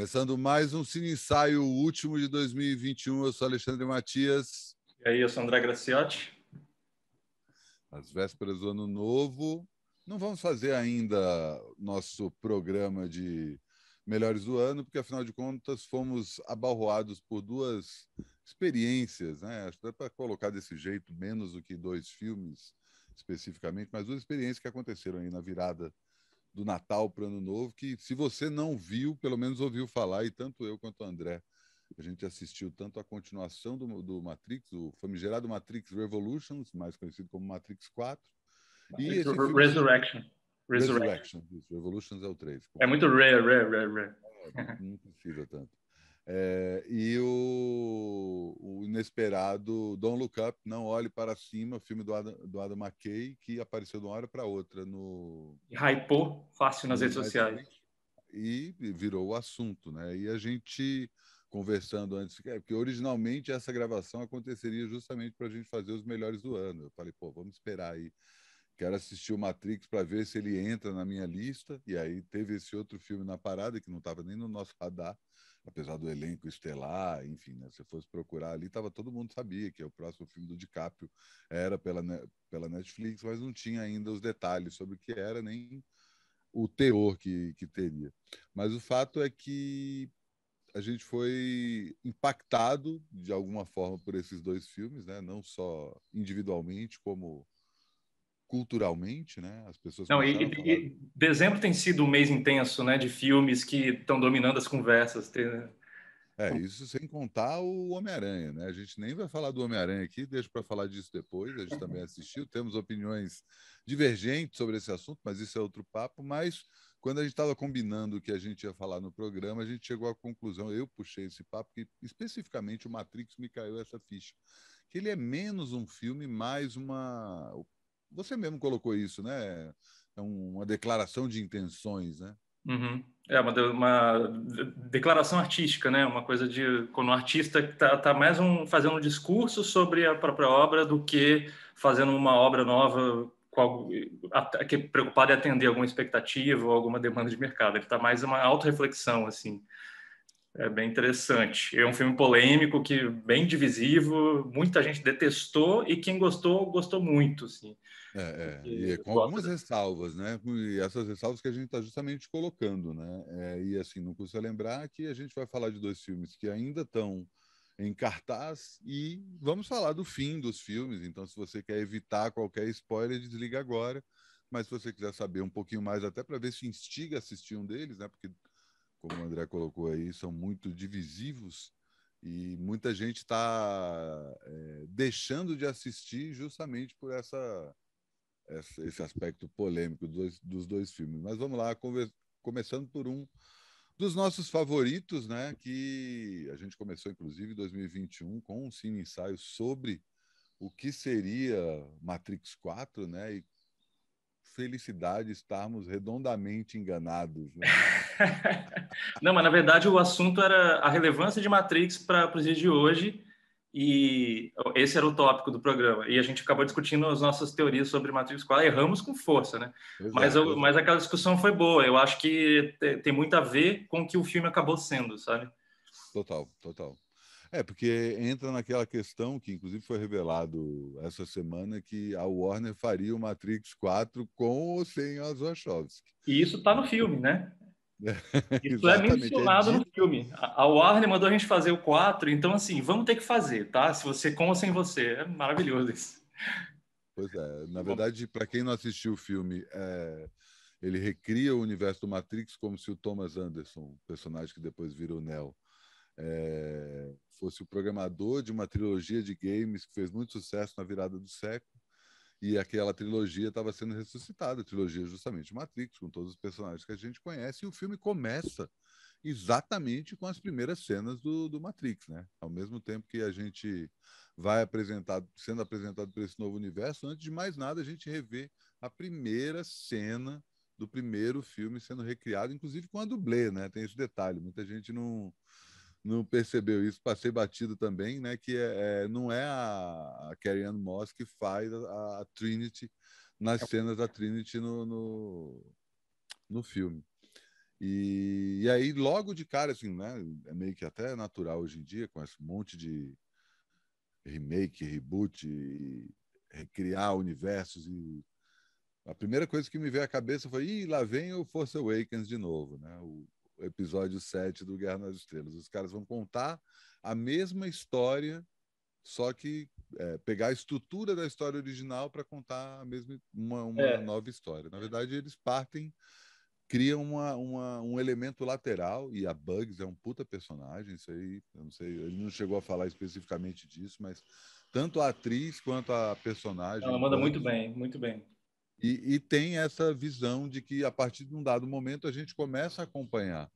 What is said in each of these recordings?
Começando mais um Cine Ensaio, o último de 2021. Eu sou Alexandre Matias. E aí, eu sou André Graciotti. As vésperas do Ano Novo. Não vamos fazer ainda nosso programa de melhores do ano, porque afinal de contas fomos abalroados por duas experiências, né? Acho que dá para colocar desse jeito, menos do que dois filmes especificamente, mas duas experiências que aconteceram aí na virada do Natal para o Ano Novo, que se você não viu, pelo menos ouviu falar, e tanto eu quanto o André, a gente assistiu tanto a continuação do, do Matrix, o famigerado Matrix Revolutions, mais conhecido como Matrix 4. Matrix e filme... Resurrection. Resurrection. Resurrection. Revolutions é o 3. É muito rare, rare, rare, rare. É, não precisa tanto. É, e o, o, inesperado Don't Look Up, Não Olhe Para Cima, filme do Adam, do Adam McKay, que apareceu de uma hora para outra no... Hypou fácil nas redes sociais. E virou o assunto, né? E a gente conversando antes, é, porque originalmente essa gravação aconteceria justamente para a gente fazer os melhores do ano. Eu falei, pô, vamos esperar aí. Quero assistir o Matrix para ver se ele entra na minha lista. E aí teve esse outro filme na parada que não estava nem no nosso radar apesar do elenco estelar, enfim, né, se fosse procurar ali, tava, todo mundo sabia que o próximo filme do DiCaprio era pela, pela Netflix, mas não tinha ainda os detalhes sobre o que era, nem o teor que, que teria. Mas o fato é que a gente foi impactado de alguma forma por esses dois filmes, né? não só individualmente, como culturalmente, né? As pessoas. Não, e, e, dezembro tem sido um mês intenso, né? De filmes que estão dominando as conversas. Né? É, isso sem contar o Homem-Aranha, né? A gente nem vai falar do Homem-Aranha aqui, deixa para falar disso depois. A gente também assistiu, temos opiniões divergentes sobre esse assunto, mas isso é outro papo. Mas quando a gente estava combinando o que a gente ia falar no programa, a gente chegou à conclusão, eu puxei esse papo, que especificamente o Matrix me caiu essa ficha que ele é menos um filme, mais uma você mesmo colocou isso, né? É uma declaração de intenções, né? Uhum. É uma, uma, declaração artística, né? Uma coisa de quando o artista está tá mais um, fazendo um discurso sobre a própria obra do que fazendo uma obra nova que é preocupado em atender alguma expectativa ou alguma demanda de mercado. Ele está mais uma auto-reflexão assim. É bem interessante. É um filme polêmico, que bem divisivo, muita gente detestou e quem gostou, gostou muito. Assim. É, é. E é com algumas ressalvas, né? E essas ressalvas que a gente está justamente colocando, né? É, e assim, não custa lembrar que a gente vai falar de dois filmes que ainda estão em cartaz e vamos falar do fim dos filmes. Então, se você quer evitar qualquer spoiler, desliga agora. Mas se você quiser saber um pouquinho mais, até para ver se instiga a assistir um deles, né? Porque como o André colocou aí, são muito divisivos e muita gente está é, deixando de assistir justamente por essa, essa esse aspecto polêmico dos, dos, dois filmes. Mas vamos lá, começando por um dos nossos favoritos, né? Que a gente começou, inclusive, em 2021 com um cine ensaio sobre o que seria Matrix 4, né? E felicidade estarmos redondamente enganados. Né? Não, mas na verdade o assunto era a relevância de Matrix para os dias de hoje e esse era o tópico do programa. E a gente acabou discutindo as nossas teorias sobre Matrix 4, erramos com força, né? mas, eu, mas aquela discussão foi boa, eu acho que tem muito a ver com o que o filme acabou sendo, sabe? Total, total. É, porque entra naquela questão que, inclusive, foi revelado essa semana que a Warner faria o Matrix 4 com ou sem as Wachowski. E isso está no filme, né? Isso é mencionado é no filme. A Warner mandou a gente fazer o 4, então assim, vamos ter que fazer, tá? Se você com ou sem você. É maravilhoso isso. Pois é. Na verdade, para quem não assistiu o filme, é... ele recria o universo do Matrix como se o Thomas Anderson, personagem que depois virou o Neo, é, fosse o programador de uma trilogia de games que fez muito sucesso na virada do século. E aquela trilogia estava sendo ressuscitada, a trilogia justamente Matrix, com todos os personagens que a gente conhece. E o filme começa exatamente com as primeiras cenas do, do Matrix, né? Ao mesmo tempo que a gente vai apresentado, sendo apresentado para esse novo universo, antes de mais nada a gente revê a primeira cena do primeiro filme sendo recriado, inclusive com a dublê, né? Tem esse detalhe, muita gente não não percebeu isso, passei batido também, né? Que é, é não é a, a Carrie Ann Moss que faz a, a Trinity nas é cenas da Trinity no, no, no filme. E, e, aí, logo de cara, assim, né? É meio que até natural hoje em dia, com esse monte de remake, reboot, e recriar universos. E... A primeira coisa que me veio à cabeça foi: Ih, lá vem o Force Awakens de novo, né? O episódio 7 do Guerra nas Estrelas. Os caras vão contar a mesma história, só que é, pegar a estrutura da história original para contar a mesma, uma, uma é. nova história. Na verdade, eles partem, criam uma, uma, um elemento lateral, e a Bugs é um puta personagem, isso aí, eu não sei, ele não chegou a falar especificamente disso, mas tanto a atriz quanto a personagem. Ela manda Bugs, muito bem, muito bem e, e tem essa visão de que, a partir de um dado momento, a gente começa a acompanhar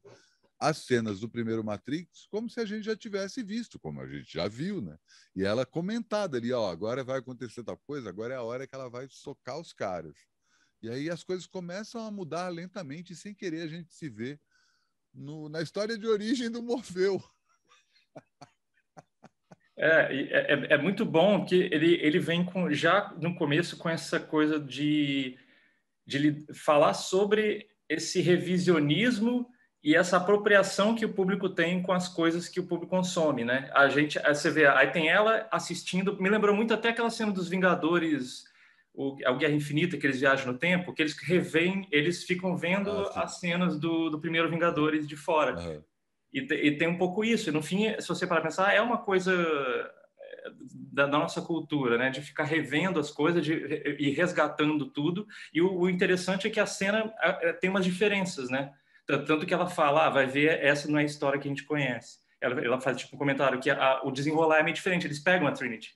as cenas do primeiro Matrix como se a gente já tivesse visto, como a gente já viu, né? E ela comentada ali, ó, agora vai acontecer tal coisa, agora é a hora que ela vai socar os caras. E aí as coisas começam a mudar lentamente, sem querer a gente se ver no, na história de origem do Morfeu. É, é, é, é, muito bom que ele, ele vem com, já no começo com essa coisa de, de falar sobre esse revisionismo e essa apropriação que o público tem com as coisas que o público consome, né? A gente, você vê, aí tem ela assistindo, me lembrou muito até aquela cena dos Vingadores, o, a Guerra Infinita, que eles viajam no tempo, que eles revêem, eles ficam vendo ah, as cenas do, do primeiro Vingadores de fora. Uhum. E, e tem um pouco isso. E no fim, se você para pensar, é uma coisa eh, da, da, nossa cultura, né? De ficar revendo as coisas de, e resgatando tudo. E o, o, interessante é que a cena eh, tem umas diferenças, né? Tanto que ela fala, ah, vai ver, essa não é a história que a gente conhece. Ela, ela faz tipo um comentário que a, o desenrolar é meio diferente. Eles pegam a Trinity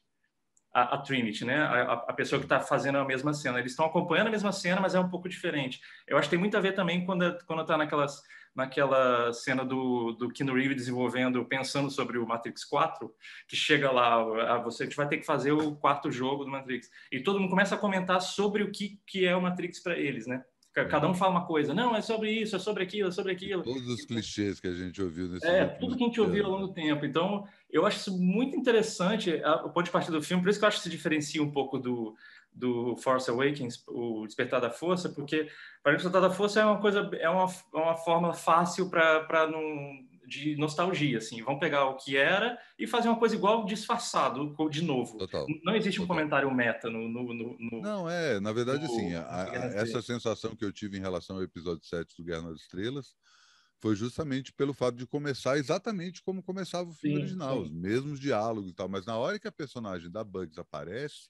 a, a Trinity, né? A, a pessoa que está fazendo a mesma cena. Eles estão acompanhando a mesma cena, mas é um pouco diferente. Eu acho que tem muito a ver também quando quando está naquelas naquela cena do, do Keanu Reeves desenvolvendo, pensando sobre o Matrix 4, que chega lá, a ah, você a gente vai ter que fazer o quarto jogo do Matrix. E todo mundo começa a comentar sobre o que, que é o Matrix para eles, né? Cada um fala uma coisa. Não, é sobre isso, é sobre aquilo, é sobre aquilo. Todos os então clichês que a gente ouviu nesse É, tudo que a gente ouviu ao longo do tempo. Então, eu acho isso muito interessante, o ponto de partida do filme. Por isso que eu acho que se diferencia um pouco do, do Force Awakens, o Despertar da Força, porque para mim, o Despertar da Força é uma coisa, é uma, é uma fórmula fácil para não de nostalgia, assim, vão pegar o que era e fazer uma coisa igual disfarçado de novo. Total. Não existe um comentário meta no, no, no, Não, é, na verdade, no, assim, a, essa sensação que eu tive em relação ao episódio 7 do Guerra nas Estrelas foi justamente pelo fato de começar exatamente como começava o filme sim, original, sim. os mesmos diálogos e tal, mas na hora que a personagem da Bugs aparece,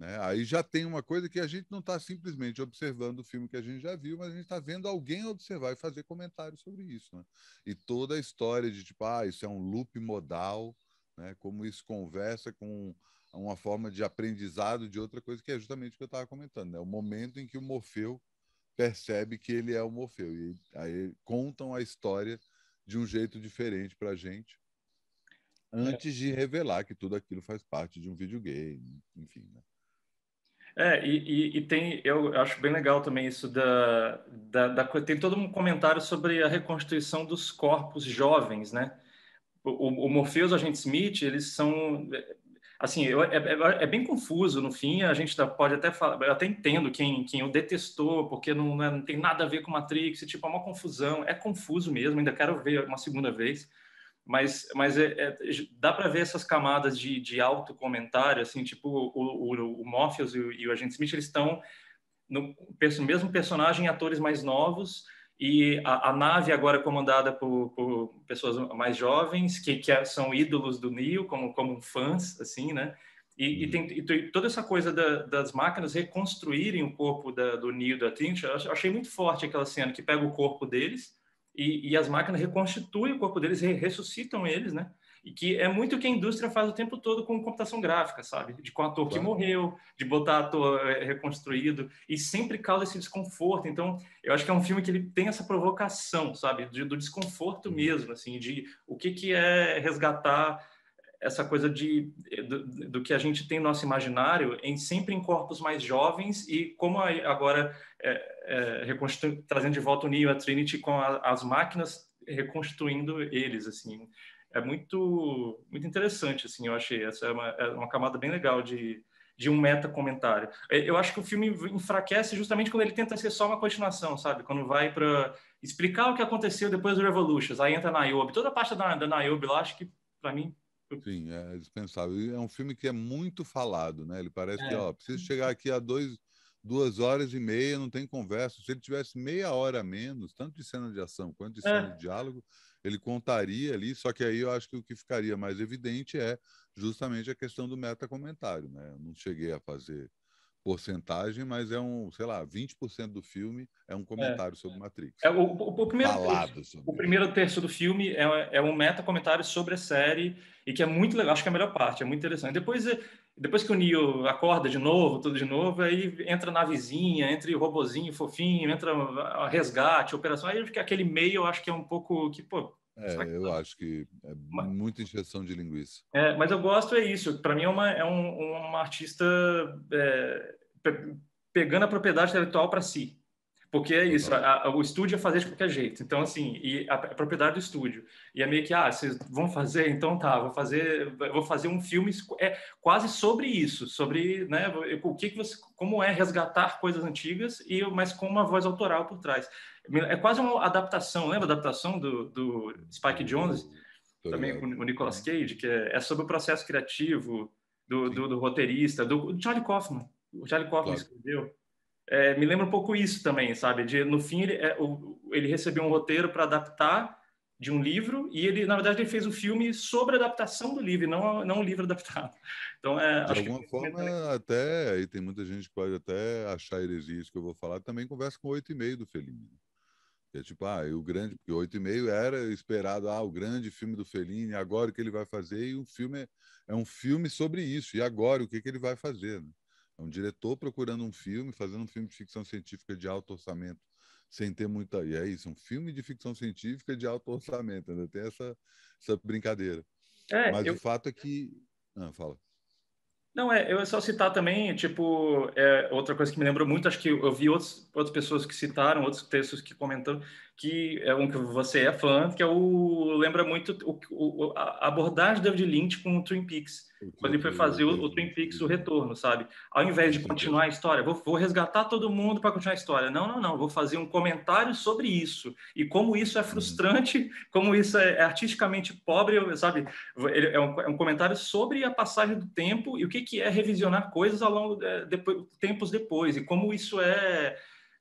né? Aí já tem uma coisa que a gente não está simplesmente observando o filme que a gente já viu, mas a gente está vendo alguém observar e fazer comentários sobre isso. Né? E toda a história de tipo, ah, isso é um loop modal, né? como isso conversa com uma forma de aprendizado de outra coisa, que é justamente o que eu estava comentando. Né? O momento em que o Morfeu percebe que ele é o Morfeu. E aí contam a história de um jeito diferente para a gente, é. antes de revelar que tudo aquilo faz parte de um videogame, enfim. Né? É, e, e, e, tem, eu acho bem legal também isso da, da, da, Tem todo um comentário sobre a reconstituição dos corpos jovens, né? O, o Morpheus e o Agente Smith, eles são. Assim, eu, é, é, é, bem confuso no fim, a gente tá, pode até falar. Eu até entendo quem, quem o detestou, porque não, é, não tem nada a ver com Matrix, tipo, é uma confusão. É confuso mesmo, ainda quero ver uma segunda vez mas, mas é, é, dá para ver essas camadas de, de comentário, assim, tipo o, o, o Morpheus e o, e o, Agente Smith, eles estão no mesmo personagem, atores mais novos, e a, a nave agora é comandada por, por, pessoas mais jovens, que, que é, são ídolos do Neo, como, como fãs, assim, né? E, e, uhum. tem, e toda essa coisa da, das máquinas reconstruírem o corpo da, do Neo, da Trinity, eu achei muito forte aquela cena que pega o corpo deles, e, e as máquinas reconstituem o corpo deles, ressuscitam eles, né? E que é muito o que a indústria faz o tempo todo com computação gráfica, sabe? De com ator claro. que morreu, de botar ator é, reconstruído, e sempre causa esse desconforto. Então, eu acho que é um filme que ele tem essa provocação, sabe? do, do desconforto uhum. mesmo, assim, de o que, que é resgatar essa coisa de, do, do, que a gente tem no nosso imaginário em sempre em corpos mais jovens e como agora é, é, trazendo de volta o Neo a Trinity com a, as máquinas reconstruindo eles assim é muito muito interessante assim eu achei essa é uma, é uma camada bem legal de de um meta comentário é, eu acho que o filme enfraquece justamente quando ele tenta ser só uma continuação sabe quando vai para explicar o que aconteceu depois do Revolutions aí entra na Niobe toda a parte da, da Niobe lá acho que para mim Sim, é dispensável. é um filme que é muito falado, né? Ele parece é. que, ó, precisa chegar aqui a dois, duas horas e meia, não tem conversa. Se ele tivesse meia hora a menos, tanto de cena de ação quanto de cena é. de diálogo, ele contaria ali, só que aí eu acho que o que ficaria mais evidente é justamente a questão do meta comentário, né? Eu não cheguei a fazer porcentagem, mas é um, sei lá, 20% do filme é um é. comentário é, sobre Matrix. É, o, o, o primeiro, o, primeiro terço do filme é, é um meta-comentário sobre a série e que é muito legal, acho que é a melhor parte, é muito interessante. Depois, eh, depois que o Neo acorda de novo, tudo de novo, aí entra na vizinha, entra o robozinho fofinho, entra resgate, operação, aí aquele meio eu acho que é um pouco que, pô, é, é, eu acho que é muita injeção de linguiça. É, mas eu gosto é isso. Para mim é uma, é um, uma artista é, pe pegando a propriedade intelectual para si. Porque é isso, uhum. a, a, o estúdio é fazer de qualquer jeito. Então, assim, e a, a, propriedade do estúdio. E é meio que, ah, vocês vão fazer? Então tá, vou fazer, vou fazer um filme é, quase sobre isso, sobre, né, o que, que você, como é resgatar coisas antigas, e mas com uma voz autoral por trás. É quase uma adaptação, lembra a adaptação do, do Spike uhum. Jones? Também com o Nicolas uhum. Cage, que é, é sobre o processo criativo do, do, do roteirista, do, do Charlie Kaufman. O Charlie Kaufman claro. escreveu é, me lembra um pouco isso também, sabe? De, no fim, ele, é, o, ele recebeu um roteiro para adaptar de um livro e ele, na verdade, ele fez o um filme sobre a adaptação do livro, não, não o livro adaptado. Então, é, de alguma forma, até, aí tem muita gente que pode até achar isso que eu vou falar, também conversa com oito e meio do Fellini. Né? é tipo, ah, o grande, porque oito e meio era esperado, ah, o grande filme do Fellini, agora o que ele vai fazer, e o filme é, é um filme sobre isso, e agora o que, que ele vai fazer, né? É um diretor procurando um filme, fazendo um filme de ficção científica de alto orçamento, sem ter muita. E é isso, um filme de ficção científica de alto orçamento, ainda tem essa, essa brincadeira. É, Mas eu... o fato é que. Ah, fala. Não, é, eu é só citar também, tipo, é, outra coisa que me lembrou muito, acho que eu vi outros, outras pessoas que citaram, outros textos que comentaram que é um que você é fã, que é o lembra muito o, o, a abordagem do David Lynch com o Twin Peaks. Quando ele foi fazer o, o, Twin Peaks o retorno, sabe? Ao invés de continuar a história, vou, vou resgatar todo mundo para continuar a história. Não, não, não, vou fazer um comentário sobre isso e como isso é frustrante, como isso é, é artisticamente pobre, sabe? Ele é, um, é um comentário sobre a passagem do tempo e o que que é revisionar coisas ao longo é, de, tempos depois e como isso é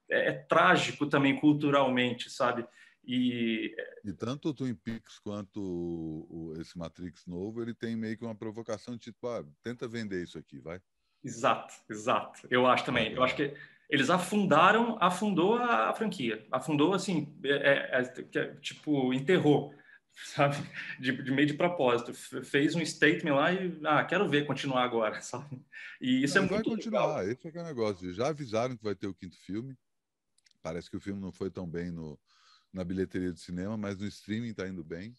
é, é trágico também culturalmente, sabe? E... É, e tanto o Twin Peaks quanto o, o, esse Matrix novo, ele tem meio que uma provocação de tipo, ah, tenta vender isso aqui, vai. Exato, exato. Eu acho também. Eu acho que eles afundaram, afundou a, a franquia, afundou assim, é, é, é, é tipo enterrou, sabe, de, de, meio de propósito. Fez um statement lá e ah, quero ver continuar agora, sabe? E isso Não, é muito vai continuar. Legal. Esse é que é o negócio. Já avisaram que vai ter o quinto filme. Parece que o filme não foi tão bem no, na bilheteria do cinema, mas no streaming está indo bem.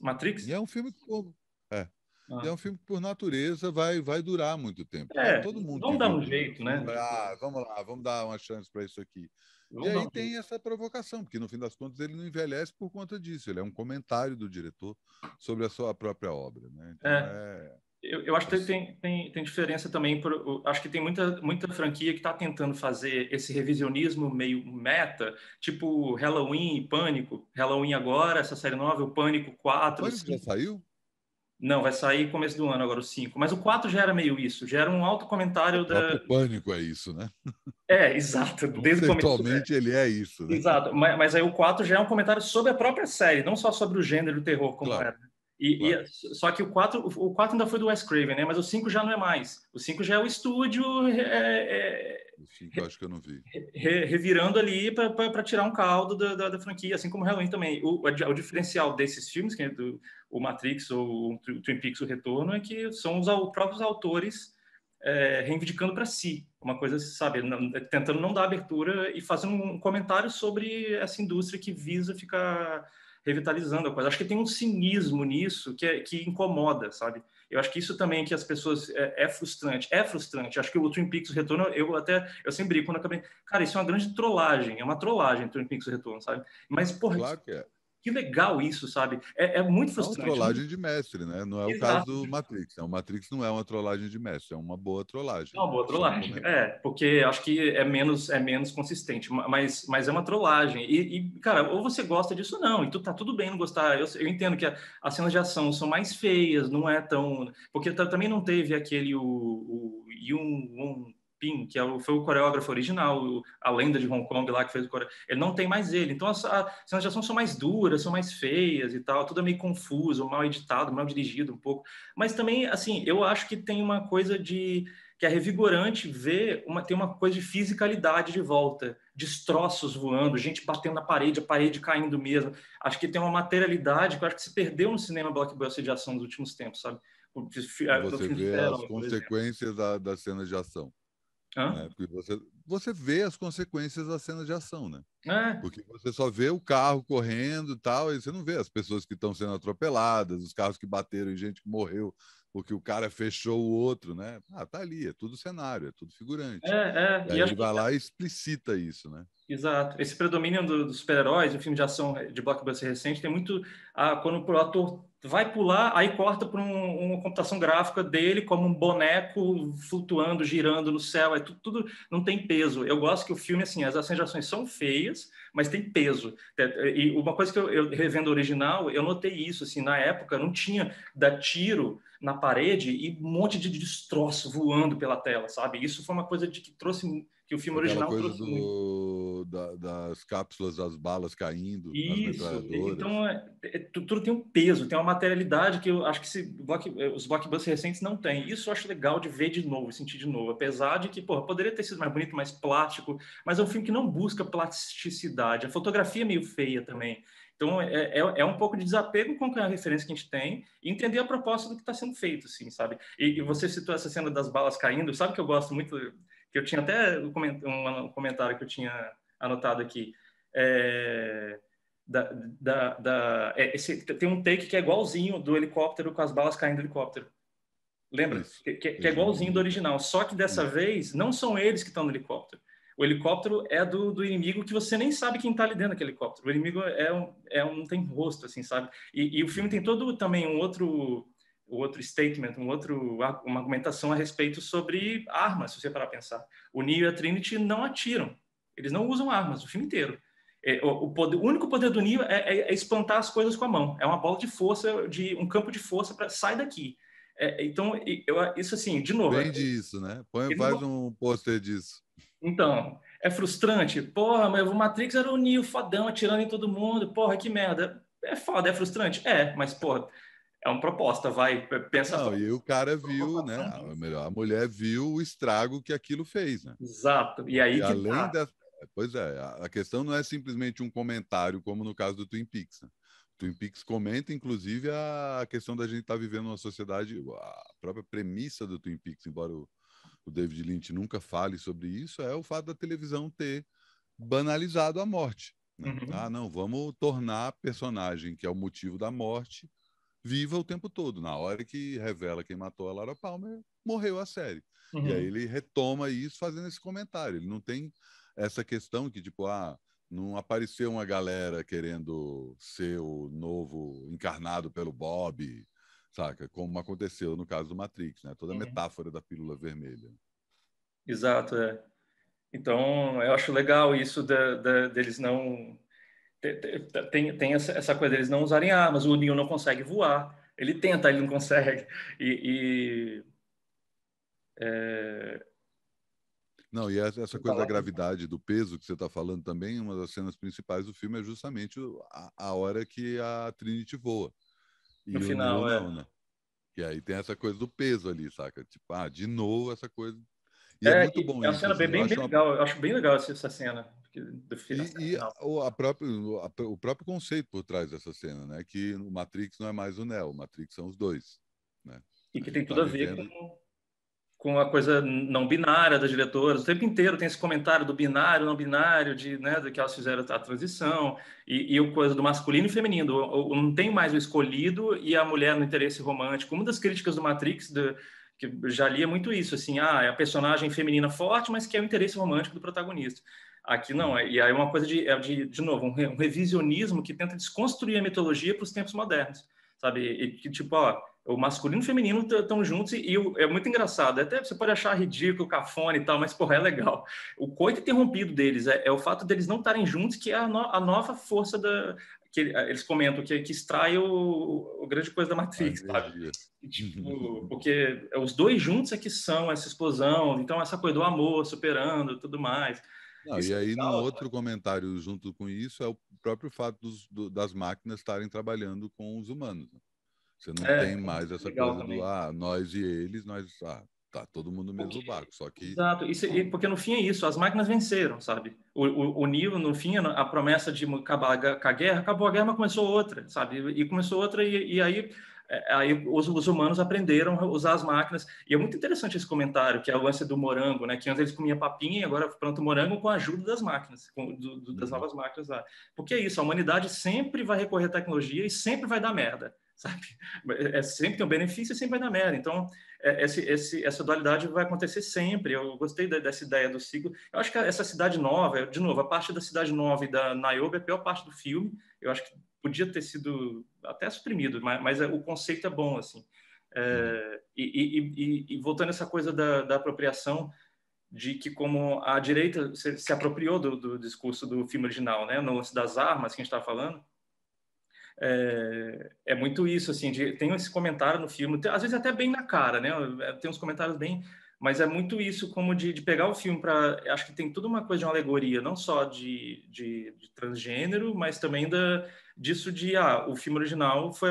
Matrix? E é um filme que, por, é, ah. é um filme que, por natureza, vai, vai durar muito tempo. É, Todo mundo vamos dar um jeito, né? ah, vamos lá, vamos dar uma chance para isso aqui. Vamos e aí tem jeito. essa provocação, porque no fim das contas ele não envelhece por conta disso. Ele é um comentário do diretor sobre a sua própria obra. Né? Então, é. é... Eu, eu, acho que tem, tem, tem diferença também. Por, acho que tem muita, muita franquia que está tentando fazer esse revisionismo meio meta, tipo Halloween e Pânico. Halloween agora, essa série nova, o Pânico 4. Pânico já saiu? Não, vai sair começo do ano agora o 5. Mas o 4 já era meio isso, já era um alto comentário o da. O pânico é isso, né? É, exato. Então, desde o começo. Atualmente é. ele é isso. Né? Exato. Mas, mas, aí o 4 já é um comentário sobre a própria série, não só sobre o gênero do terror, como claro. era. E, e, só que o 4, o 4 ainda foi do Wes Craven, né? Mas o 5 já não é mais. O 5 já é o estúdio. É, é, o 5 acho que eu não vi. Re, revirando ali para tirar um caldo da, da, da, franquia, assim como o Halloween também. O, o diferencial desses filmes, que é do, o Matrix ou o Twin Peaks, o Retorno, é que são os, os próprios autores é, reivindicando para si uma coisa, sabe, não, é, tentando não dar abertura e fazendo um comentário sobre essa indústria que visa ficar revitalizando a coisa. Acho que tem um cinismo nisso que, é, que incomoda, sabe? Eu acho que isso também que as pessoas é, é, frustrante, é frustrante. Acho que o Twin Peaks Retorno, eu até eu sempre brinco quando acabei, cara, isso é uma grande trollagem, é uma trollagem Twin Peaks Retorno, sabe? Mas porra, claro que é que legal isso, sabe? É, é muito é frustrante. É uma trollagem de mestre, né? Não é Exato. o caso do Matrix. É, o Matrix não é uma trollagem de mestre, é uma boa trollagem. É uma boa trollagem, é, porque acho que é menos, é menos consistente, mas, mas é uma trollagem. E, e cara, ou você gosta disso ou não, e tu, tá tudo bem não gostar. Eu, eu entendo que a, as cenas de ação são mais feias, não é tão. Porque também não teve aquele o, o um Pin, que é foi o coreógrafo original, a lenda de Hong Kong lá que fez o coreógrafo, ele não tem mais ele. Então as, as cenas de ação são mais duras, são mais feias e tal, tudo é meio confuso, mal editado, mal dirigido um pouco. Mas também, assim, eu acho que tem uma coisa de que é revigorante ver uma tem uma coisa de fisicalidade de volta, destroços voando, gente batendo na parede, a parede caindo mesmo. Acho que tem uma materialidade que eu acho que se perdeu no cinema blockbuster de ação nos últimos tempos, sabe? Você vê as consequências da, das cenas de ação. Né? Porque você, você vê as consequências da cena de ação, né? É. Porque você só vê o carro correndo e tal, e você não vê as pessoas que estão sendo atropeladas, os carros que bateram e gente que morreu porque o cara fechou o outro, né? Ah, tá ali, é tudo cenário, é tudo figurante. É, é. E, e gente vai que... É lá e explicita isso, né? Exato. Esse predomínio dos do super-heróis, o filme de ação de blockbuster recente, tem muito a, quando o ator vai pular, aí corta para um, uma computação gráfica dele como um boneco flutuando, girando no céu, é tudo, tudo, não tem peso. Eu gosto que o filme, assim, as acenjações são feias, mas tem peso. É, é, e uma coisa que eu, eu revendo original, eu notei isso, assim, na época não tinha da tiro na parede e um monte de destroço voando pela tela, sabe? Isso foi uma coisa de que trouxe que o filme Aquela original trouxe do, muito. Da, das cápsulas, das balas caindo. Isso. Então, é, é, tudo tem um peso, tem uma materialidade que eu acho que block, eh, os blockbusters recentes não têm. Isso eu acho legal de ver de novo, sentir de novo. Apesar de que, porra, poderia ter sido mais bonito, mais plástico, mas é um filme que não busca plasticidade. A fotografia é meio feia também. Então, é, é, é um pouco de desapego com a referência que a gente tem e entender a proposta do que está sendo feito, assim, sabe? E, e, você citou essa cena das balas caindo. Sabe que eu gosto muito que eu tinha até um comentário que eu tinha anotado aqui. É, da, da, da é, esse, tem um take que é igualzinho do helicóptero com as balas caindo do helicóptero. Lembra? Isso, que, que, que, é igualzinho do original. Só que dessa isso. vez, não são eles que estão no helicóptero. O helicóptero é do, do inimigo que você nem sabe quem está ali dentro daquele helicóptero. O inimigo é um, é um tem rosto, assim, sabe? E, e o filme tem todo também um outro outro statement, um outro, uma argumentação a respeito sobre armas, se você parar a pensar. O Neo e a Trinity não atiram, eles não usam armas o filme inteiro. É, o, poder, o, único poder do Neo é, é, é, espantar as coisas com a mão, é uma bola de força, de um campo de força para sai daqui. É, então, eu, isso assim, de novo. Vende é, isso, né? Põe, faz não... um pôster disso. Então, é frustrante. Porra, mas o Matrix era o Neo fodão atirando em todo mundo. Porra, que merda. É foda, é frustrante? É, mas, porra, é uma proposta, vai, pensa. Não, e o cara viu, né? A, melhor, a mulher viu o estrago que aquilo fez, né? Exato. E aí e além tá. da, é, Pois é, a questão não é simplesmente um comentário, como no caso do Twin Peaks. Né? Twin Peaks comenta, inclusive, a questão da gente estar tá vivendo uma sociedade, a própria premissa do Twin Peaks, embora o, o David Lynch nunca fale sobre isso, é o fato da televisão ter banalizado a morte. Né? Uhum. Ah, não, vamos tornar a personagem, que é o motivo da morte, viva o tempo todo. Na hora que revela quem matou a Laura Palmer, morreu a série. Uhum. E aí uhum. ele retoma isso fazendo esse comentário. Ele não tem essa questão que, tipo, ah, não apareceu uma galera querendo ser o novo encarnado pelo Bob, saca? Como aconteceu no caso do Matrix, né? Toda a uhum. metáfora da pílula vermelha. Exato, é. Então, eu acho legal isso deles não tem, tem essa, coisa deles não usarem armas, o Neil não consegue voar, ele tenta, ele não consegue. E. e é... Não, e essa coisa da gravidade, do peso que você está falando também, uma das cenas principais do filme é justamente a, a hora que a Trinity voa. E no final, é. Não, né? E aí tem essa coisa do peso ali, saca? Tipo, ah, de novo essa coisa. E é, é muito bom. É uma cena assim, bem, bem legal, eu acho bem legal essa cena e, e a, a própria, a, o próprio conceito por trás dessa cena, né? Que o Matrix não é mais o Neo, o Matrix são os dois, né? E que tem tá tudo tá a ver vivendo... com, com a coisa não binária da diretora. O tempo inteiro tem esse comentário do binário, não binário, de, né, do que elas fizeram a transição, e, e o coisa do masculino e feminino. O, o, não tem mais o escolhido e a mulher no interesse romântico. Uma das críticas do Matrix, do, que já lia muito isso, assim, ah, é a personagem feminina forte, mas que é o interesse romântico do protagonista. Aqui não, uhum. e aí é uma coisa de, é de, de novo, um, revisionismo que tenta desconstruir a mitologia para os tempos modernos, sabe? E que, tipo, ó, o masculino e o feminino estão juntos e, e, é muito engraçado. Até você pode achar ridículo, cafone e tal, mas, porra, é legal. O coito interrompido deles é, é o fato deles não estarem juntos que é a, no, a nova força da, que é, eles comentam que, que extrai o, o grande coisa da Matrix, Ai, sabe? Tipo, porque os dois juntos é que são essa explosão, então essa coisa do amor superando tudo mais. Não, e é aí, um outro comentário junto com isso, é o próprio fato dos, do, das máquinas estarem trabalhando com os humanos. Né. Você não é, tem é mais essa coisa também. do ah, nós e eles, nós. Ah, tá todo mundo no mesmo porque, barco, só que... Exato, isso, porque no fim é isso, as máquinas venceram, sabe? O, o, o Nilo, no fim, a promessa de acabar com a guerra, acabou a guerra, mas começou outra, sabe? E começou outra, e, e aí é, é, aí os, os, humanos aprenderam a usar as máquinas. E é muito interessante esse comentário, que é o lance do morango, né? Que antes eles comiam papinha e agora plantam morango com a ajuda das máquinas, com, do, do, das uhum. novas máquinas lá. Porque é isso, a humanidade sempre vai recorrer à tecnologia e sempre vai dar merda, sabe? É, é, sempre tem um benefício e sempre vai dar merda. Então, é, esse, esse, essa dualidade vai acontecer sempre. Eu gostei dessa ideia do ciclo. Eu acho que essa cidade nova, de novo, a parte da cidade nova e da Nairobi é a pior parte do filme. Eu acho que podia ter sido até suprimido, mas, mas é, o conceito é bom, assim. É, e, e, e, voltando a essa coisa da, da, apropriação, de que como a direita se, se apropriou do, do, discurso do filme original, né, no lance das armas que a gente estava falando, é, é, muito isso, assim, de, tem esse comentário no filme, às vezes até bem na cara, né, é, tem uns comentários bem mas é muito isso como de, de pegar o filme para acho que tem toda uma coisa de uma alegoria não só de, de, de, transgênero mas também da disso de ah o filme original foi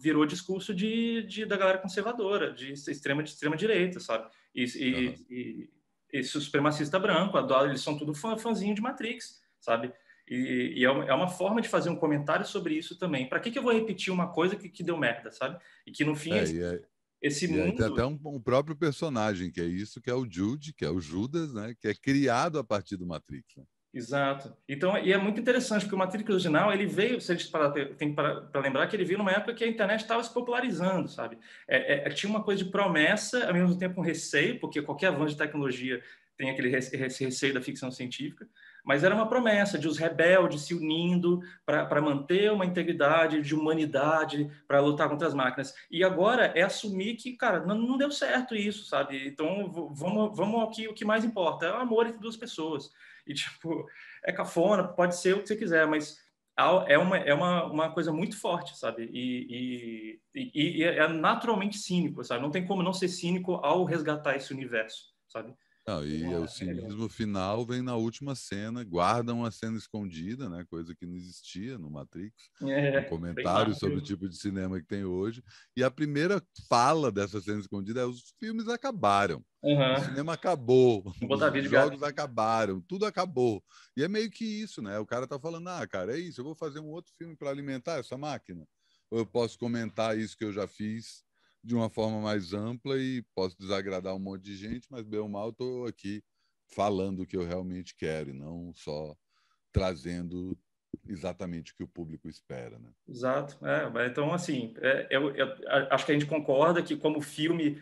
virou discurso de, de da galera conservadora de extrema de extrema direita sabe e, uhum. e, e, e supremacista branco adoro eles são tudo fã, fãzinho de Matrix sabe e, e, é, uma, é forma de fazer um comentário sobre isso também. Para que, que eu vou repetir uma coisa que, que deu merda, sabe? E que no fim. É, é... Esse mundo... Tem até um, um, próprio personagem, que é isso, que é o Jude, que é o Judas, né? que é criado a partir do Matrix. Né. Exato. Então, e é muito interessante, porque o Matrix original, ele veio, se a gente tem para lembrar que ele veio numa época que a internet estava se popularizando, sabe? É, é, é, tinha uma coisa de promessa, ao mesmo tempo um receio, porque qualquer avanço de tecnologia tem aquele receio da ficção científica, mas era uma promessa de os rebeldes se unindo para manter uma integridade de humanidade, para lutar contra as máquinas. E agora é assumir que, cara, não, não deu certo isso, sabe? Então vamos, vamos ao que, o que mais importa: é o amor entre duas pessoas. E, tipo, é cafona, pode ser o que você quiser, mas é uma, é uma, uma coisa muito forte, sabe? E, e, e, e é naturalmente cínico, sabe? Não tem como não ser cínico ao resgatar esse universo, sabe? Não, e é o cinismo é final vem na última cena, guardam a cena escondida, né? Coisa que não existia no Matrix. É, um comentário sobre o tipo de cinema que tem hoje. E a primeira fala dessa cena escondida é: os filmes acabaram. Uhum. O cinema acabou. Os jogos acabaram, tudo acabou. E é meio que isso, né? O cara tá falando: ah, cara, é isso, eu vou fazer um outro filme para alimentar essa máquina. Ou eu posso comentar isso que eu já fiz de uma forma mais ampla e posso desagradar um monte de gente, mas bem ou mal estou aqui falando o que eu realmente quero e não só trazendo exatamente o que o público espera, né? Exato. É, então, assim, é, eu, eu, acho que a gente concorda que como filme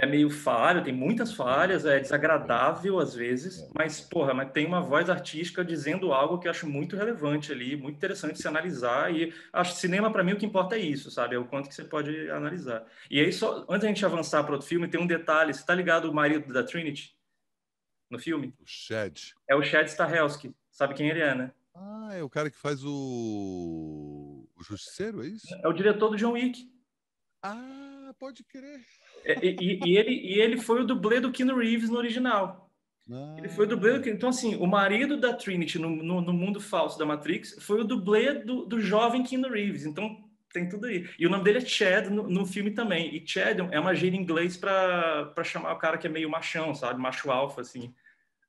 é meio falho, tem muitas falhas, é desagradável às vezes, é. mas, porra, mas tem uma voz artística dizendo algo que eu acho muito relevante ali, muito interessante se analisar, e acho cinema, para mim, o que importa é isso, sabe? É o quanto que você pode analisar. E aí, só, antes da gente avançar para outro filme, tem um detalhe, você tá ligado o marido da Trinity? No filme? O Chad. É o Chad Stahelski, sabe quem ele é, né? Ah, é o cara que faz o... O Justiceiro, é isso? É o diretor do John Wick. Ah, pode crer. É, e, e, ele, e ele foi o dublê do Keanu Reeves no original. Ah. Ele foi o dublê do Então, assim, o marido da Trinity no, no, no mundo falso da Matrix foi o dublê do, do jovem Keanu Reeves. Então, tem tudo aí. E o nome dele é Chad no, no filme também. E Chad é uma gíria em inglês para chamar o cara que é meio machão, sabe? Macho alfa, assim.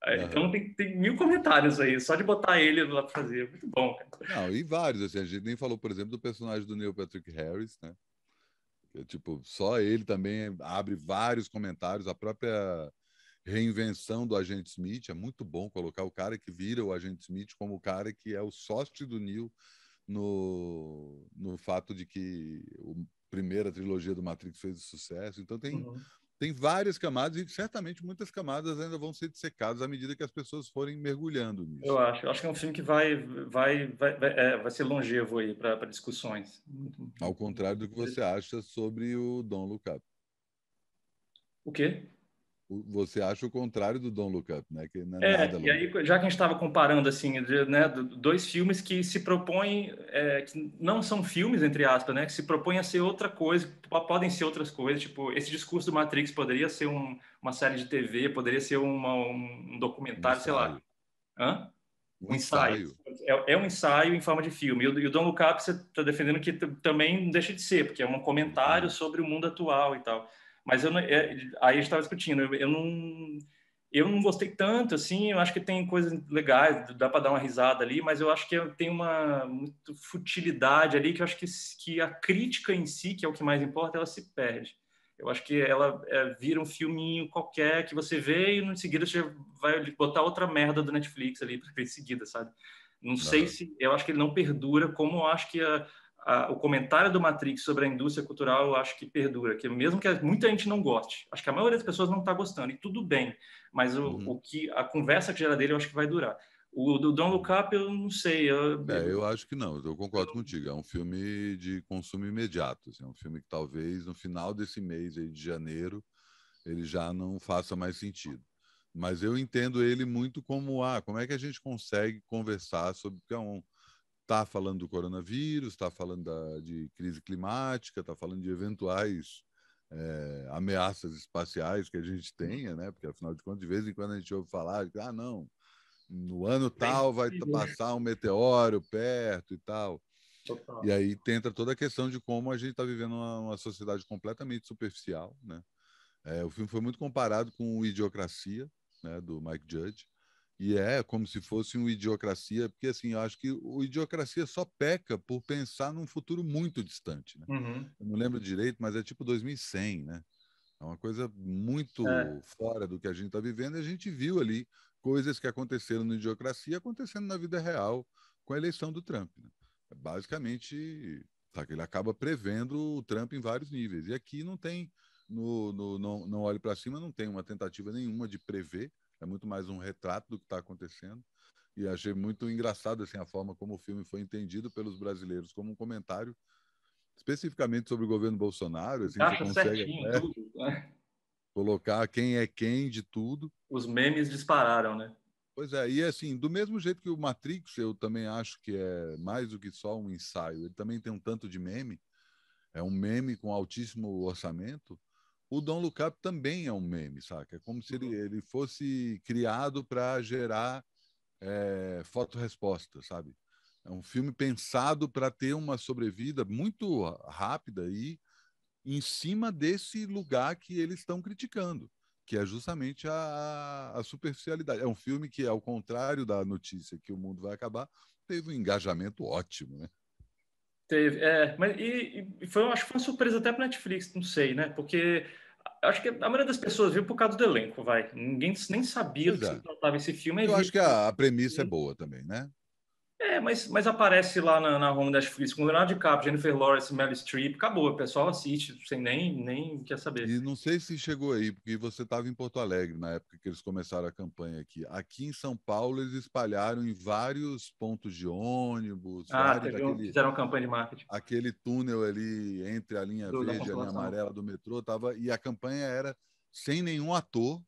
Uhum. Então tem, tem, mil comentários aí, só de botar ele lá para fazer. É muito bom, cara. Não, e vários, assim, a gente nem falou, por exemplo, do personagem do Neil Patrick Harris, né? tipo, só ele também abre vários comentários. A própria reinvenção do agente Smith é muito bom colocar o cara que vira o agente Smith como o cara que é o sócio do Neil no, no fato de que a primeira trilogia do Matrix fez sucesso. Então tem uhum tem várias camadas e certamente muitas camadas ainda vão ser dissecadas à medida que as pessoas forem mergulhando nisso. Eu acho, eu acho que é um filme que vai vai vai, vai, é, vai ser longevo aí para discussões. Ao contrário do que você acha sobre o Don Look O quê? você acha o contrário do Don't Look Up, né? Que não é, é nada e aí, já que a gente estava comparando assim, né, dois filmes que se propõem, é, que não são filmes entre aspas, né, que se propõem a ser outra coisa, podem ser outras coisas. Tipo, esse discurso do Matrix poderia ser um, uma série de TV, poderia ser uma, um documentário, um sei lá. Hã? Um, ensaio. É, é, um ensaio em forma de filme. E o, Don Look Up você está defendendo que também deixa de ser, porque é um comentário sobre o mundo atual e tal. Mas eu, é, aí a gente estava discutindo, eu, eu, não eu não gostei tanto, assim, eu acho que tem coisas legais, dá para dar uma risada ali, mas eu acho que tem uma muito futilidade ali que eu acho que, que a crítica em si, que é o que mais importa, ela se perde. Eu acho que ela é, vira um filminho qualquer que você vê e em seguida você vai botar outra merda do Netflix ali para ver em seguida, sabe? Não sei se. Eu acho que ele não perdura, como eu acho que a, a, o comentário do Matrix sobre a indústria cultural eu acho que perdura, que mesmo que muita gente não goste, acho que a maioria das pessoas não está gostando, e tudo bem, mas o, uhum. o, que a conversa que gera dele eu acho que vai durar. O do Don Look Up eu não sei. Eu, é, eu acho que não, eu concordo contigo. É um filme de consumo imediato, assim, é um filme que talvez no final desse mês aí de janeiro ele já não faça mais sentido. Mas eu entendo ele muito como ah, como é que a gente consegue conversar sobre porque é um está falando do coronavírus, está falando da, de crise climática, está falando de eventuais é, ameaças espaciais que a gente hum. tenha, né? Porque afinal de contas, de vez em quando a gente ouve falar, de, ah, não, no ano tal vai né? passar um meteoro perto e tal. Total. E aí entra toda a questão de como a gente está vivendo uma, uma, sociedade completamente superficial, né? É, o filme foi muito comparado com o Idiocracia, né, do Mike Judge, e é como se fosse um idiocracia, porque assim, eu acho que o idiocracia só peca por pensar num futuro muito distante. Né? Uhum. Eu não lembro direito, mas é tipo 2100, né? É uma coisa é. muito é. fora do que a gente está vivendo e a gente viu ali coisas que aconteceram no idiocracia acontecendo na vida real com a eleição do Trump. Né? É basicamente, tá, ele acaba prevendo o Trump em vários níveis. E aqui não tem, no, no não, não olhe para cima, não tem uma tentativa nenhuma de prever é muito mais um retrato do que está acontecendo. E achei muito engraçado assim, a forma como o filme foi entendido pelos brasileiros como um comentário especificamente sobre o governo Bolsonaro. Assim, Acha consegue certinho, tudo, né? colocar quem é quem de tudo. Os memes dispararam, né? Pois é, e assim, do mesmo jeito que o Matrix, eu também acho que é mais do que só um ensaio, ele também tem um tanto de meme, é um meme com altíssimo orçamento, o Don Look também é um meme, saca? É como se ele, uhum. ele fosse criado para gerar é, fotoresposta, sabe? É um filme pensado para ter uma sobrevida muito rápida e em cima desse lugar que eles estão criticando, que é justamente a, a superficialidade. É um filme que, ao contrário da notícia que o mundo vai acabar, teve um engajamento ótimo, né? Teve, é, mas e, e foi, acho que foi uma surpresa até para Netflix, não sei, né? Porque acho que a maioria das pessoas viu por causa do elenco, vai. Ninguém nem sabia que é. se tratava esse filme. Eu acho que a, a premissa é boa também, né? É, mas, mas aparece lá na, na home Netflix com Leonardo DiCaprio, Jennifer Lawrence, Meryl Streep, acabou, o pessoal assiste, sem nem, nem quer saber. E não sei se chegou aí, porque você estava em Porto Alegre na época que eles começaram a campanha aqui. Aqui em São Paulo eles espalharam em vários pontos de ônibus. Ah, teve aquele, fizeram campanha de marketing. Aquele túnel ali entre a linha do, verde e a linha amarela do metrô, tava, e a campanha era sem nenhum ator,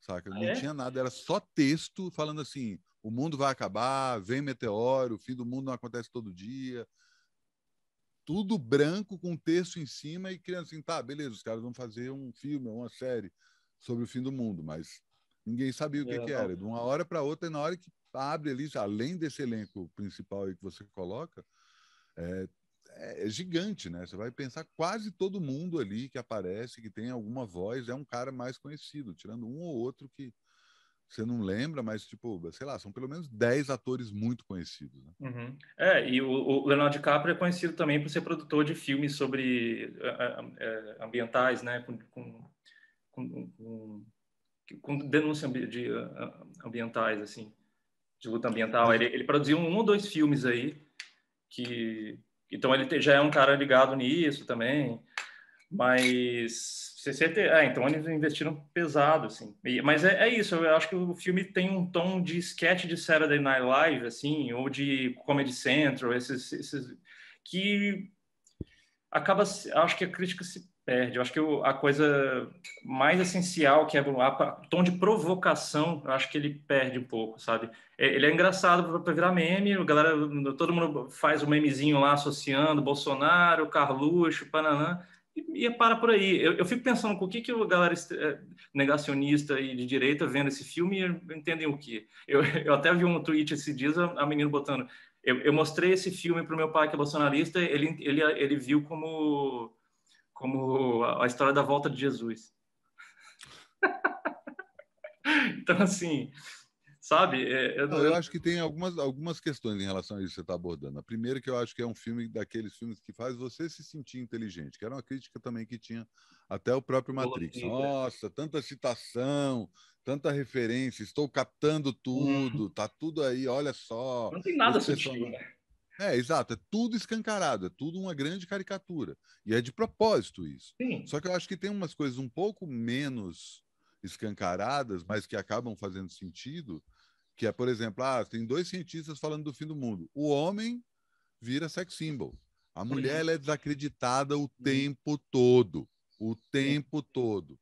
saca? Ah, não é? tinha nada, era só texto falando assim o mundo vai acabar, vem meteoro, o fim do mundo não acontece todo dia. Tudo branco com texto em cima e criança assim, tá, beleza, os caras vão fazer um filme, uma série sobre o fim do mundo, mas ninguém sabia o que, é, que era. De uma hora para outra, e na hora que abre ali, além desse elenco principal aí que você coloca, é, é, é gigante, né? Você vai pensar quase todo mundo ali que aparece, que tem alguma voz, é um cara mais conhecido, tirando um ou outro que, você não lembra, mas, tipo, sei lá, são pelo menos 10 atores muito conhecidos. Né? Uhum. É, e o, o, Leonardo DiCaprio é conhecido também por ser produtor de filmes sobre uh, uh, ambientais, né? Com, com, com, com denúncia de, uh, ambientais, assim, de luta ambiental. Ele, ele produziu um ou dois filmes aí que... Então, ele já é um cara ligado nisso também, mas é, então eles investiram pesado, assim. E, mas é, é, isso, eu acho que o filme tem um tom de sketch de Saturday Night Live, assim, ou de Comedy Central, esses, esses que acaba, acho que a crítica se perde. Eu acho que eu, a coisa mais essencial, que é o tom de provocação, eu acho que ele perde um pouco, sabe? É, ele é engraçado para virar meme, O galera, todo mundo faz um memezinho lá associando Bolsonaro, Carluxo, Pananã, e, e para por aí. Eu, eu fico pensando com o que, que a galera eh, negacionista e de direita vendo esse filme entendem o que. Eu, eu até vi um tweet esses dias, a, a menina botando. Eu, eu, mostrei esse filme para o meu pai, que é bolsonarista, ele, ele, ele viu como, como a, a história da volta de Jesus. então, assim, sabe? É, é... eu acho que tem algumas, algumas questões em relação a isso que você está abordando. A primeira é que eu acho que é um filme daqueles filmes que faz você se sentir inteligente, que era uma crítica também que tinha até o próprio Matrix. Né? Nossa, tanta citação, tanta referência, estou captando tudo, uhum. tá tudo aí, olha só. Não tem nada sentido né? É, exato, é tudo escancarado, é tudo uma grande caricatura. E é de propósito isso. Sim. Só que eu acho que tem umas coisas um pouco menos escancaradas, mas que acabam fazendo sentido, que é, por exemplo, ah, tem dois cientistas falando do fim do mundo. O homem vira sex symbol. A mulher ela é desacreditada o hum. tempo todo. O é. tempo todo.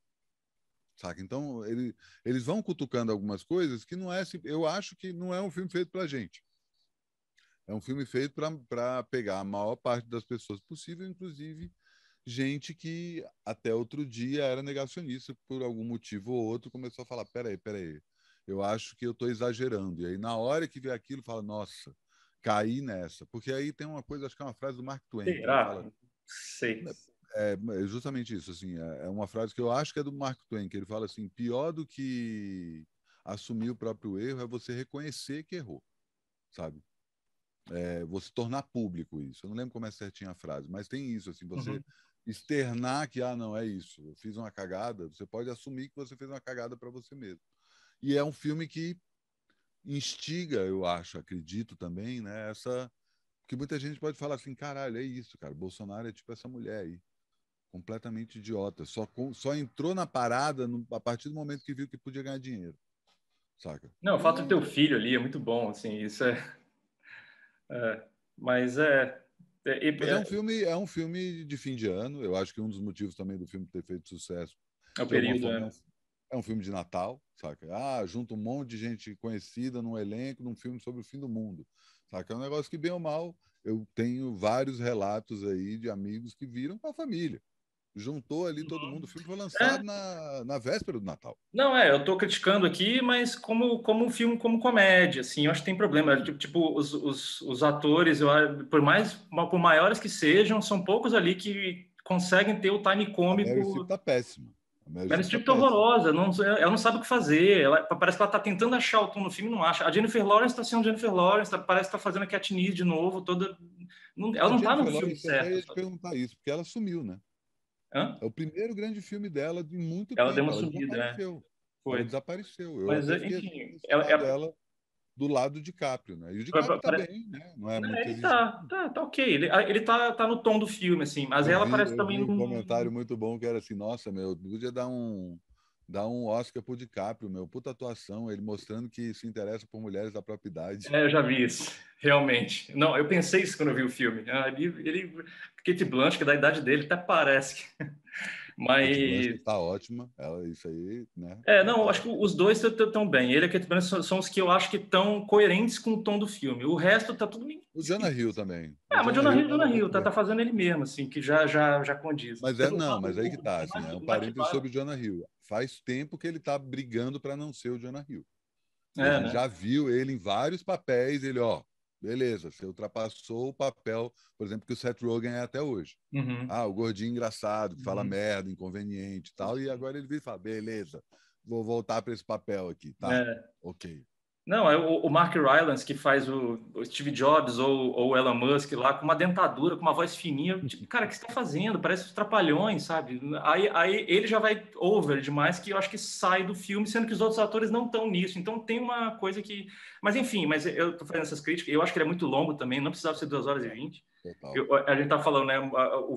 Saca? Então, ele, eles vão cutucando algumas coisas que não é. Assim, eu acho que não é um filme feito pra gente. É um filme feito para pegar a maior parte das pessoas possível, inclusive gente que até outro dia era negacionista, por algum motivo ou outro, começou a falar: peraí, peraí, eu acho que eu estou exagerando. E aí, na hora que vê aquilo, fala, nossa, caí nessa. Porque aí tem uma coisa, acho que é uma frase do Mark Twain. Será? Fala, Sei. É, é, justamente isso, assim, é, é uma frase que eu acho que é do Mark Twain, que ele fala assim, pior do que assumir o próprio erro é você reconhecer que errou, sabe? É, você tornar público isso. Eu não lembro como é certinha a frase, mas tem isso, assim, você uhum. externar que, ah, não, é isso, eu fiz uma cagada, você pode assumir que você fez uma cagada para você mesmo. E é um filme que instiga, eu acho, acredito também, né? Essa. Porque muita gente pode falar assim, caralho, é isso, cara. Bolsonaro é tipo essa mulher aí. Completamente idiota. Só, com... só entrou na parada no... a partir do momento que viu que podia ganhar dinheiro. Saca? Não, o fato de ter o filho ali é muito bom, assim, isso é. é... mas é. É, é... é um filme, é um filme de fim de ano. Eu acho que um dos motivos também do filme ter feito sucesso. É o período, né? forma, né? É um filme de Natal, saca? Ah, junta um monte de gente conhecida num elenco, num filme sobre o fim do mundo, saca? É um negócio que, bem ou mal, eu tenho vários relatos aí de amigos que viram com a família. Juntou ali todo uhum. mundo, o filme foi lançado é. na, na véspera do Natal. Não, é, eu tô criticando aqui, mas como, como um filme, como comédia, assim, eu acho que tem problema. Tipo, tipo os, os, os atores, eu, por mais por maiores que sejam, são poucos ali que conseguem ter o time cômico. O tá péssimo. Meryl Streep tá horrorosa, não, ela não sabe o que fazer. Ela, parece que ela está tentando achar o tom no filme e não acha. A Jennifer Lawrence está sendo Jennifer Lawrence, tá, parece que está fazendo a Katniss de novo, toda. Não, ela a não está no filme certo. Eu ia te perguntar isso, porque ela sumiu, né? Hã? É o primeiro grande filme dela de muito ela tempo. Ela deu uma ela subida, é. desapareceu. né? Foi. Ela desapareceu. Eu Mas, enfim, assim, ela, é ela, do lado de Caprio, né? E o tá bem, né? Não é, é muito ele tá, tá, tá, ok. Ele, ele tá, tá no tom do filme, assim. Mas ela parece também... um comentário muito bom que era assim, nossa, meu, podia dar um, dar um Oscar pro DiCaprio, meu. Puta atuação, ele mostrando que se interessa por mulheres da própria idade. É, eu já vi isso, realmente. Não, eu pensei isso quando eu vi o filme. Ah, ele, ele Kate Blanche, que é da idade dele, até parece que... Mas. Tipo, tá ótima, ela, isso aí, né? É, não, acho que os dois estão bem. Ele e a Kate Blanchett são os que eu acho que estão coerentes com o tom do filme. O resto tá tudo O Jonah Hill também. Ah, mas Jonah Hill, Jonah é Hill, tá, tá fazendo ele mesmo, assim, que já, já, já condiz. Mas é, não, mas aí que tá, assim, é um parênteses sobre o Jonah Hill. Faz tempo que ele tá brigando para não ser o Jonah Hill. É, né? Já viu ele em vários papéis, ele, ó, Beleza, você ultrapassou o papel, por exemplo, que o Seth Rogen é até hoje. Uhum. Ah, o gordinho engraçado, que fala uhum. merda, inconveniente e tal, e uhum. agora ele vem e fala, beleza, vou voltar para esse papel aqui, tá? É. Ok. Não, é o, o Mark Rylance que faz o, o Steve Jobs ou, o Elon Musk lá com uma dentadura, com uma voz fininha. Uhum. Tipo, cara, o que você tá fazendo? Parece os trapalhões, sabe? Aí, aí ele já vai over demais, que eu acho que sai do filme, sendo que os outros atores não estão nisso. Então tem uma coisa que. Mas enfim, mas eu tô fazendo essas críticas. Eu acho que ele é muito longo também, não precisava ser 2 horas e 20. É, eu, a gente tá falando, né? O,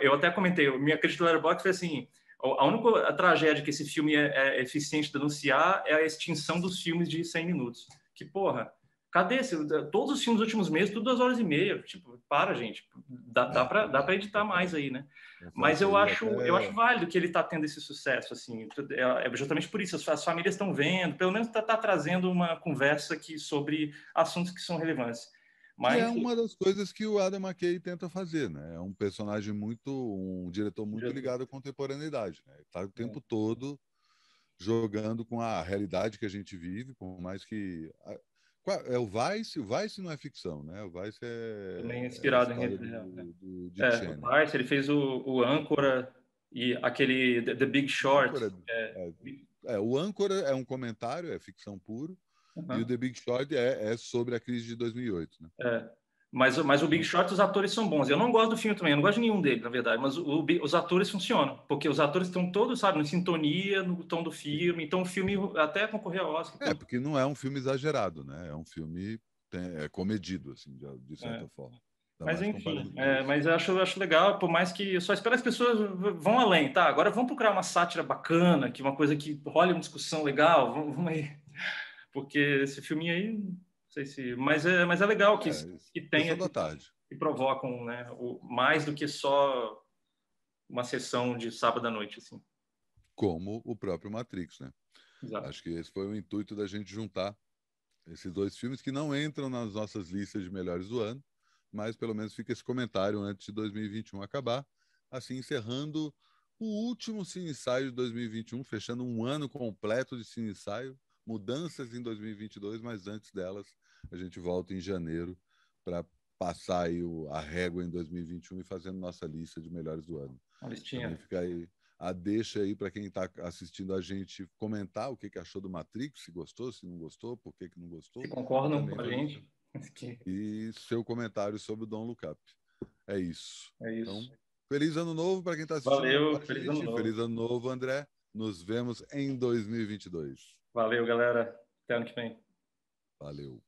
eu até comentei, minha crítica do Letterboxd foi assim a única tragédia que esse filme é, é eficiente denunciar é a extinção dos filmes de 100 minutos. Que porra, cadê esse? Todos os filmes dos últimos meses, tudo duas horas e meia. Tipo, para, gente. Dá, dá para dá editar mais aí, né? Mas eu acho, eu acho válido que ele está tendo esse sucesso, assim. É, é justamente por isso. As famílias estão vendo, pelo menos está tá trazendo uma conversa aqui sobre assuntos que são relevantes. Mas... É uma das coisas que o Adam McKay tenta fazer, né? É um personagem muito, um diretor muito ligado à contemporaneidade, né? Está o tempo é. todo jogando com a realidade que a gente vive, por mais que é o Vice, o Vice não é ficção, né? O Vice é também é é inspirado é em do, real, né? do, do é, o Vice ele fez o, o âncora e aquele The Big Short. Âncora, é... é, o âncora é um comentário, é ficção puro. Uhum. E o The Big Short é, é, sobre a crise de 2008. Né? É. Mas, mas o Big Short, os atores são bons. Eu não gosto do filme também, eu não gosto de nenhum dele, na verdade. Mas o, os atores funcionam, porque os atores estão todos, sabe, em sintonia no tom do filme. Então o filme até concorreu ao Oscar. É, porque não é um filme exagerado, né? É um filme é comedido, assim, de, certa é. forma. Tá mas enfim, é, mas eu acho, eu acho legal, por mais que eu só espero que as pessoas vão além, tá? Agora vamos procurar uma sátira bacana, que é uma coisa que role uma discussão legal, vamos, vamos aí porque esse filminho aí, não sei se. Mas é, mas é legal que, é, que tenha. Da tarde. Que, que provocam, né? O, mais do que só uma sessão de sábado à noite, assim. Como o próprio Matrix, né? Exato. Acho que esse foi o intuito da gente juntar esses dois filmes que não entram nas nossas listas de melhores do ano, mas pelo menos fica esse comentário antes de 2021 acabar, assim encerrando o último Cine Ensaio de 2021, fechando um ano completo de Cine Ensaio mudanças em 2022, mas antes delas, a gente volta em janeiro para passar aí o, a régua em 2021 e fazendo nossa lista de melhores do ano. Uma então, fica aí a deixa aí para quem está assistindo a gente comentar o que, que achou do Matrix, se gostou, se não gostou, por que, que não gostou. Se concordam com a gente. E seu comentário sobre o Dom Lucap. É isso. É isso. Então, feliz ano novo para quem está assistindo. Valeu, feliz ano novo. Feliz ano novo, André. Nos vemos em 2022. Valeu, galera. Até ano que vem. Valeu.